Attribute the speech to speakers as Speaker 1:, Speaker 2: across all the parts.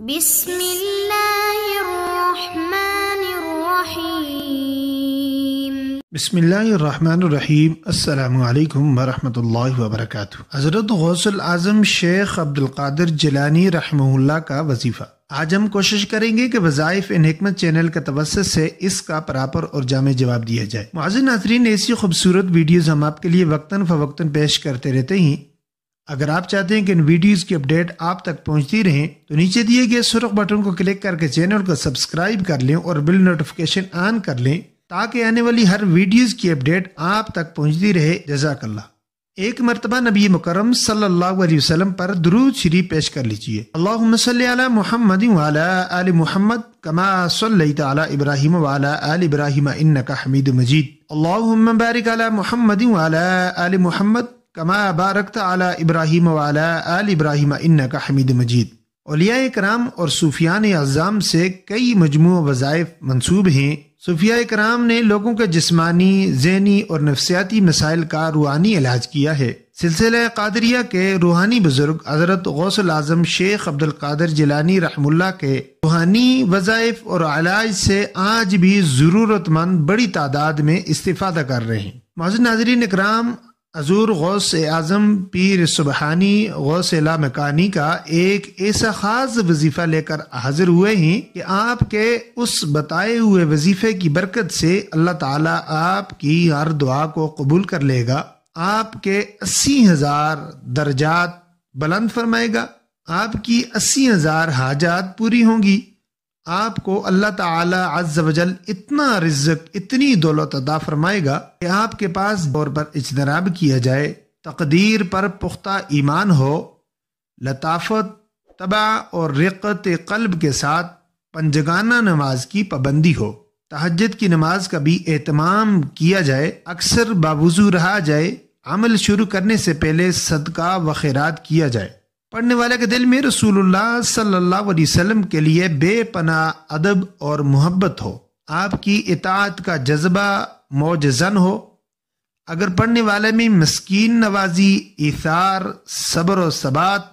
Speaker 1: बसमीम अल्लाम वरहमल हज़रत आज़म शेख अब्दुल्कर जिलानी रहमहुल्ला का वजीफ़ा आज हम कोशिश करेंगे कि वज़ाइफ इन हमत चैनल के तवस्त से इसका बराबर और जामे जवाब दिया जाए मुआज नाजरीन ऐसी खूबसूरत वीडियोज़ हम आपके लिए वक्ता फ़वक्ता पेश करते रहते हैं अगर आप चाहते हैं कि इन वीडियोस की अपडेट आप तक पहुंचती रहें तो नीचे दिए गए सुरख बटन को क्लिक करके चैनल को सब्सक्राइब कर लें और बिल नोटिफिकेशन ऑन कर लें ताकि आने वाली हर वीडियोस की अपडेट आप तक पहुंचती रहे जजाकल्ला एक मरतबा नबी मुकरम सल्लल्लाहु अलैहि वसल्लम पर दरूद शरीफ पेश कर लीजिए अल्लाह मोहम्मद आल मोहम्मद कमा सल्ला इब्राहिम वाला आल इब्राहिम इन्नका का हमीद मजीद अल्लाह बारिक मोहम्मद आल मोहम्मद कमा बारकत आला इब्राहिम वाला आल इब्राहिम इन्ना का हमीद मजीद अलिया कराम और सूफियान अज़ाम से कई मजमू वज़ायफ मनसूब हैं सूफिया कराम ने लोगों के जिसमानी जहनी और नफसियाती मसाइल का रूहानी इलाज किया है सिलसिला कादरिया के रूहानी बुजुर्ग हजरत गौसल आजम शेख अब्दुल कादर जिलानी रहमुल्ला के रूहानी वज़ाइफ और इलाज से आज भी ज़रूरतमंद बड़ी तादाद में इस्तीफादा कर रहे हैं मौजूद नाजरीन कराम हजूर गौस आज़म पीर सुबहानी गौस ला मकानी का एक ऐसा ख़ास वजीफ़ा लेकर हाजिर हुए हैं कि आपके उस बताए हुए वजीफ़े की बरकत से अल्लाह ताला आपकी हर दुआ को कबूल कर लेगा आपके अस्सी हज़ार दर्जात बुलंद फरमाएगा आपकी अस्सी हज़ार हाजात पूरी होंगी आपको अल्लाह ताला अज्ज वजल इतना रिजक इतनी दौलत अदा फरमाएगा कि आपके पास दौर पर इजनराब किया जाए तकदीर पर पुख्ता ईमान हो लताफत तबा और रिकत कल्ब के साथ पंजगाना नमाज की पाबंदी हो तहजद की नमाज का भी एहतमाम किया जाए अक्सर बावजू रहा जाए अमल शुरू करने से पहले सदका व खैरात किया जाए पढ़ने वाले के दिल में रसूलुल्लाह सल्लल्लाहु अलैहि वसल्लम के लिए बेपना अदब और मोहब्बत हो आपकी इतात का जज्बा मौजन हो अगर पढ़ने वाले में मस्कीन नवाजी इसार सब्र और सबात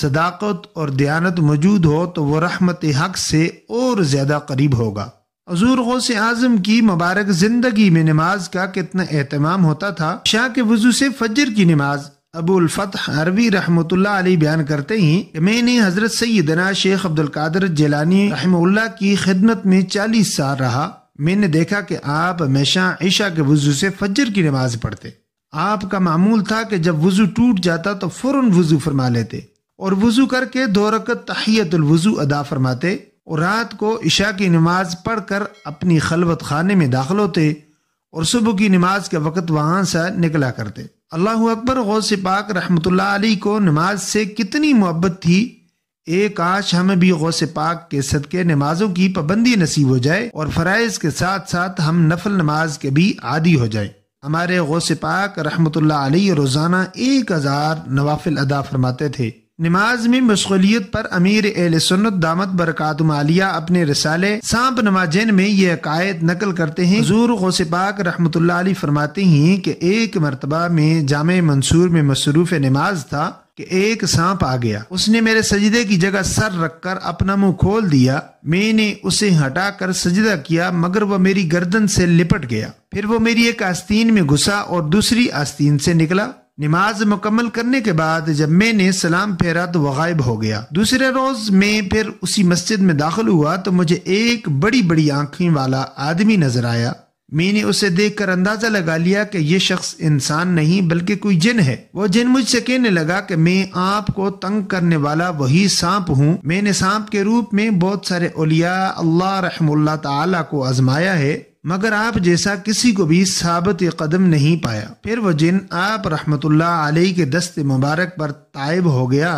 Speaker 1: सदाकत और दयानत मौजूद हो तो वह रहमत हक से और ज़्यादा करीब होगा हजूर गौस आजम की मुबारक ज़िंदगी में नमाज का कितना एहतमाम होता था शाह के वजू से फजर की नमाज फतह अरबी रहमतुल्ला अली बयान करते हैं कि मैंने हज़रत सैदना शेख अब्दुल कादर जेलानी रहमुल्ला की खिदमत में चालीस साल रहा मैंने देखा कि आप हमेशा ईशा के वजू से फजर की नमाज पढ़ते आपका मामूल था कि जब वजू टूट जाता तो फौरन वजू फरमा लेते और वजू करके दो रकत तहैतुलवजू अदा फरमाते और रात को ईशा की नमाज पढ़कर अपनी खलबत खाने में दाखिल होते और सुबह की नमाज के वक़्त वहाँ से निकला करते अल्लाह अकबर गौस पाक रहमतुल्लाह अली को नमाज से कितनी मोहब्बत थी एक आश हमें भी से पाक के सदके नमाजों की पाबंदी नसीब हो जाए और फ़रज़ के साथ साथ हम नफल नमाज के भी आदि हो जाए हमारे से पाक रहमतुल्लाह अली रोज़ाना एक हज़ार नवाफिल अदा फरमाते थे नमाज में मशगलियत पर अमीर एल सुन्नत दामत बरकत मालिया अपने रसाले सांप नमाजन में ये अकायद नकल करते हैं हजूर गौसे पाक रहमतुल्ला फरमाते हैं कि एक मरतबा में जाम मंसूर में मसरूफ़ नमाज था कि एक सांप आ गया उसने मेरे सजदे की जगह सर रख कर अपना मुंह खोल दिया मैंने उसे हटा कर सजदा किया मगर वह मेरी गर्दन से लिपट गया फिर वो मेरी एक आस्तीन में घुसा और दूसरी आस्तीन से निकला नमाज मुकम्मल करने के बाद जब मैंने सलाम फेरा तो वह गायब हो गया दूसरे रोज में फिर उसी मस्जिद में दाखिल हुआ तो मुझे एक बड़ी बड़ी आंखें वाला आदमी नजर आया मैंने उसे देखकर अंदाजा लगा लिया कि यह शख्स इंसान नहीं बल्कि कोई जिन है वो जिन मुझसे कहने लगा कि मैं आपको तंग करने वाला वही सांप हूँ मैंने सांप के रूप में बहुत सारे उलिया अल्लाह रहमुल्ला ताला को आजमाया है मगर आप जैसा किसी को भी साबित कदम नहीं पाया फिर वह जिन आप रहमतुल्लाह अलैह के दस्त मुबारक पर तायब हो गया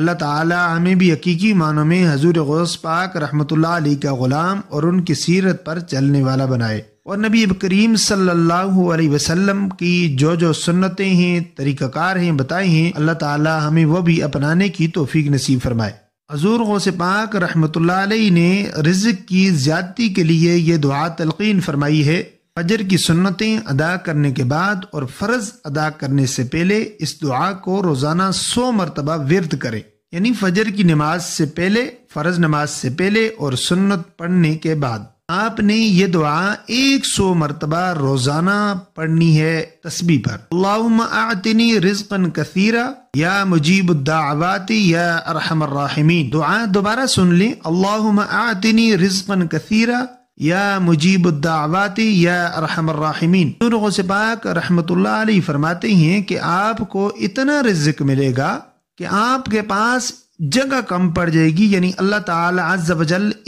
Speaker 1: अल्लाह ताला हमें भी हकीकी मानों में हजूर गौस पाक रहमतुल्लाह अलैह का ग़ुलाम और उनकी सीरत पर चलने वाला बनाए और नबी अब करीम सल्लल्लाहु अलैहि वसल्लम की जो जो सुन्नतें हैं तरीक़ाकार हैं बताए हैं अल्लाह ताला हमें वह भी अपनाने की तोफ़ी नसीब फरमाए हजूर से पाक रहमतुल्लाह ने रिज़क की ज्यादती के लिए ये दुआ तलकिन फरमाई है फजर की सुन्नतें अदा करने के बाद और फ़र्ज अदा करने से पहले इस दुआ को रोज़ाना सौ मरतबा वर्द करें यानी फजर की नमाज से पहले फ़र्ज नमाज से पहले और सुन्नत पढ़ने के बाद आपने ये दुआ एक सौ मरतबा रोजाना पढ़नी है तस्बी पर आतनी रिजकन कसीरा या मुजीब दावाती या अरहमरमी दुआ दोबारा सुन ली लें आतनी रिजकन कसीरा या मुजीब दावाती या अरहमीन से पाक रहमतुल्लाह फरमाते हैं कि आपको इतना रिजक मिलेगा कि आपके पास जगह कम पड़ जाएगी यानी अल्लाह ताला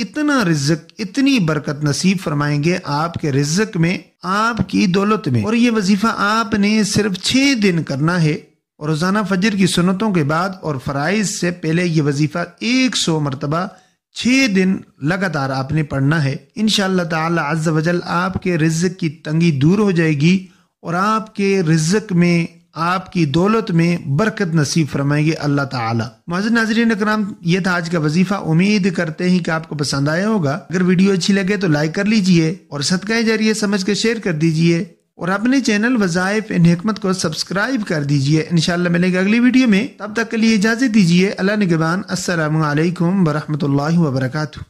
Speaker 1: इतना रिजक इतनी बरकत नसीब फरमाएंगे आपके रिजक में आपकी दौलत में और ये वजीफा आपने सिर्फ छह दिन करना है और रोज़ाना फजर की सुनतों के बाद और फ़राइज से पहले ये वजीफ़ा एक सौ मरतबा छह दिन लगातार आपने पढ़ना है इन तजल आपके रिजक की तंगी दूर हो जाएगी और आपके रिजक में आपकी दौलत में बरकत नसीब फरमाएंगे अल्लाह ताला मौजूद नाजरीन कराम ये था आज का वजीफा उम्मीद करते हैं कि आपको पसंद आया होगा अगर वीडियो अच्छी लगे तो लाइक कर लीजिए और सदका जरिए समझ के शेयर कर दीजिए और अपने चैनल वजायफ इन हमत को सब्सक्राइब कर दीजिए इनशाला मिलेंगे अगली वीडियो में तब तक के लिए इजाजत दीजिए अल्लाह नगबान असलकम वरहमल वर्का